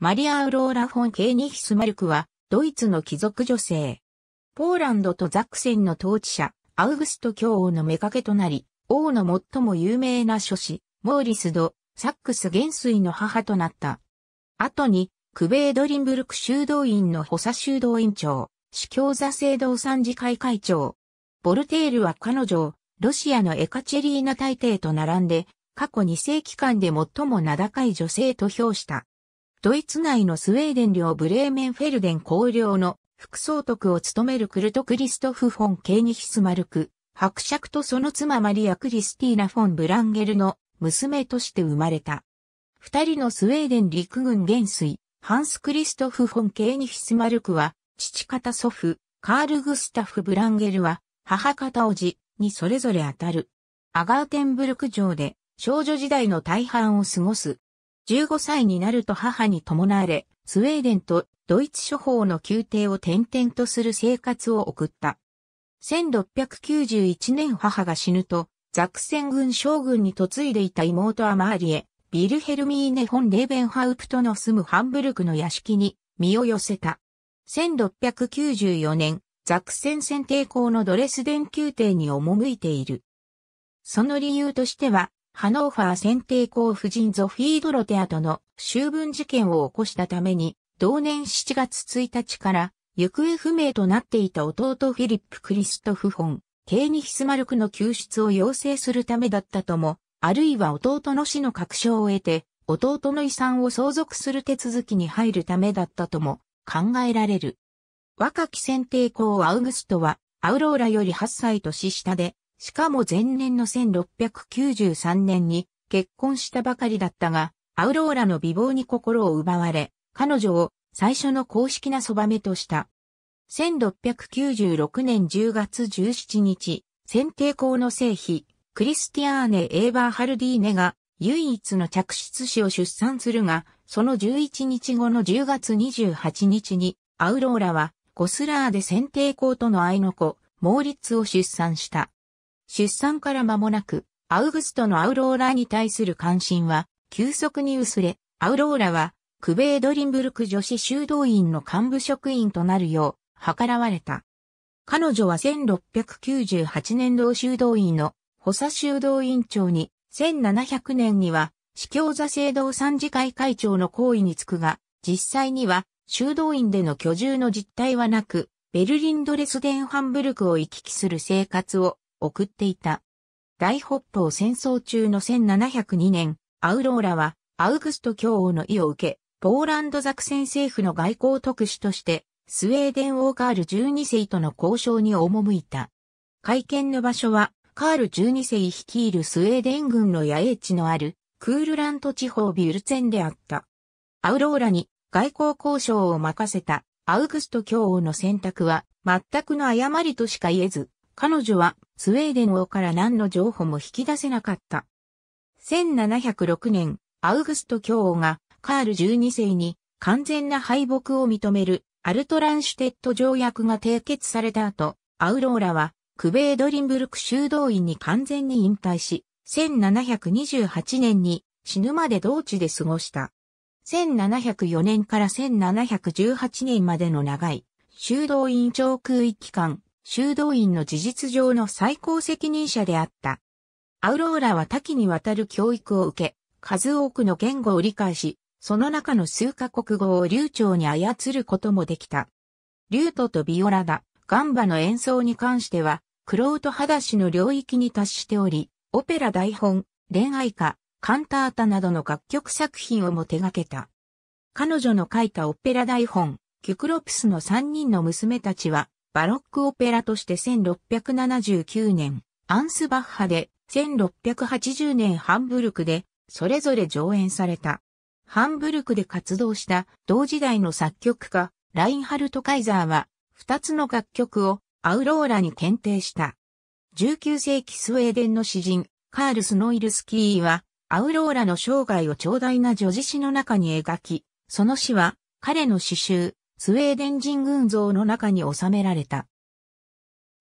マリア・ウローラ・フォン・ケーニヒスマルクは、ドイツの貴族女性。ポーランドとザクセンの統治者、アウグスト教王の妾となり、王の最も有名な諸子、モーリス・ド、サックス元帥の母となった。後に、クベードリンブルク修道院の補佐修道院長、司教座聖堂参事会会長。ボルテールは彼女を、ロシアのエカチェリーナ大帝と並んで、過去2世紀間で最も名高い女性と評した。ドイツ内のスウェーデン領ブレーメンフェルデン公領の副総督を務めるクルト・クリストフ・フォン・ケーニヒスマルク、伯爵とその妻マリア・クリスティーナ・フォン・ブランゲルの娘として生まれた。二人のスウェーデン陸軍元帥、ハンス・クリストフ・フォン・ケーニヒスマルクは、父方祖父、カール・グスタフ・ブランゲルは、母方おじにそれぞれ当たる。アガーテンブルク城で少女時代の大半を過ごす。15歳になると母に伴われ、スウェーデンとドイツ諸方の宮廷を転々とする生活を送った。1691年母が死ぬと、ザクセン軍将軍に嫁いでいた妹アマーリエ、ビルヘルミーネ・本レーベンハウプトの住むハンブルクの屋敷に身を寄せた。1694年、ザクセン戦抵抗のドレスデン宮廷に赴いている。その理由としては、ハノーファー選定校夫人ゾフィー・ドロテアとの修文事件を起こしたために、同年7月1日から行方不明となっていた弟フィリップ・クリストフ・フォン、ケーニヒスマルクの救出を要請するためだったとも、あるいは弟の死の確証を得て、弟の遺産を相続する手続きに入るためだったとも考えられる。若き選定校アウグストは、アウローラより8歳年下で、しかも前年の1693年に結婚したばかりだったが、アウローラの美貌に心を奪われ、彼女を最初の公式なそばめとした。1696年10月17日、選定校の聖妃、クリスティアーネ・エーバー・ハルディーネが唯一の着出子を出産するが、その11日後の10月28日に、アウローラはゴスラーで選定校との愛の子、モーリッツを出産した。出産から間もなく、アウグストのアウローラに対する関心は、急速に薄れ、アウローラは、クベードリンブルク女子修道院の幹部職員となるよう、計らわれた。彼女は1698年同修道院の補佐修道院長に、1700年には、司教座聖堂参事会会長の行為につくが、実際には、修道院での居住の実態はなく、ベルリンドレスデンハンブルクを行き来する生活を送っていた。大北方戦争中の1702年、アウローラはアウグスト教王の意を受け、ポーランド作戦政府の外交特使として、スウェーデン王カール12世との交渉に赴いた。会見の場所は、カール12世率いるスウェーデン軍の野営地のある、クールラント地方ビュルツェンであった。アウローラに外交交渉を任せたアウグスト教王の選択は全くの誤りとしか言えず、彼女はスウェーデン王から何の情報も引き出せなかった。1706年、アウグスト教王がカール12世に完全な敗北を認めるアルトランシュテット条約が締結された後、アウローラはクベードリンブルク修道院に完全に引退し、1728年に死ぬまで同地で過ごした。1704年から1718年までの長い修道院長空域間修道院の事実上の最高責任者であった。アウローラは多岐にわたる教育を受け、数多くの言語を理解し、その中の数カ国語を流暢に操ることもできた。リュートとビオラダ、ガンバの演奏に関しては、クロート裸足の領域に達しており、オペラ台本、恋愛歌、カンタータなどの楽曲作品をも手掛けた。彼女の書いたオペラ台本、キュクロプスの3人の娘たちは、バロックオペラとして1679年、アンスバッハで、1680年ハンブルクで、それぞれ上演された。ハンブルクで活動した同時代の作曲家、ラインハルト・カイザーは、二つの楽曲をアウローラに検定した。19世紀スウェーデンの詩人、カール・スノイルスキーは、アウローラの生涯を長大な女子詩の中に描き、その詩は、彼の詩集、スウェーデン人群像の中に収められた。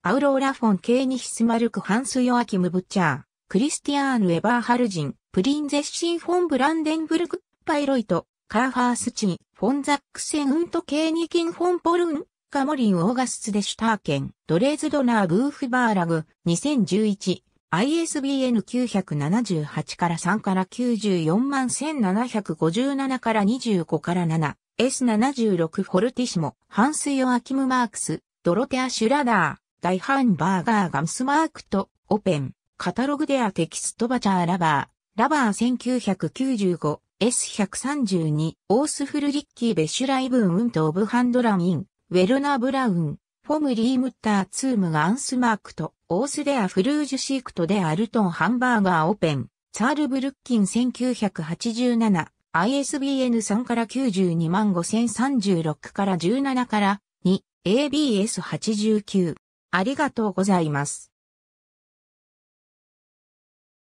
アウローラ・フォン・ケーニヒスマルク・ハンス・ヨアキム・ブッチャー、クリスティアーヌ・エバーハルジン、プリンゼッシン・フォン・ブランデンブルク、パイロイト、カーファースチン、フォン・ザックセン・ウント・ケーニキン・フォン・ポルン、カモリン・オーガスツ・デシュターケン、ドレーズドナー・ブーフバーラグ、2011、ISBN 978から3から94万1757から25から7。S76 フォルティシモ、ハンス・ヨアキム・マークス、ドロテア・シュラダー、ダイハンバーガー・ガムスマークと、オペン、カタログデア・テキストバチャー・ラバー、ラバー1995、S132、オースフルリッキー・ベシュライブン・ウント・オブ・ハンドライン、ウェルナ・ブラウン、フォム・リームッター・ツーム・ガンスマークと、オースデア・フルージュ・シークト・デア・ルトン・ハンバーガー・オペン、チャール・ブルッキン1987、ISBN 3から92万5036から17から2、ABS89。ありがとうございます。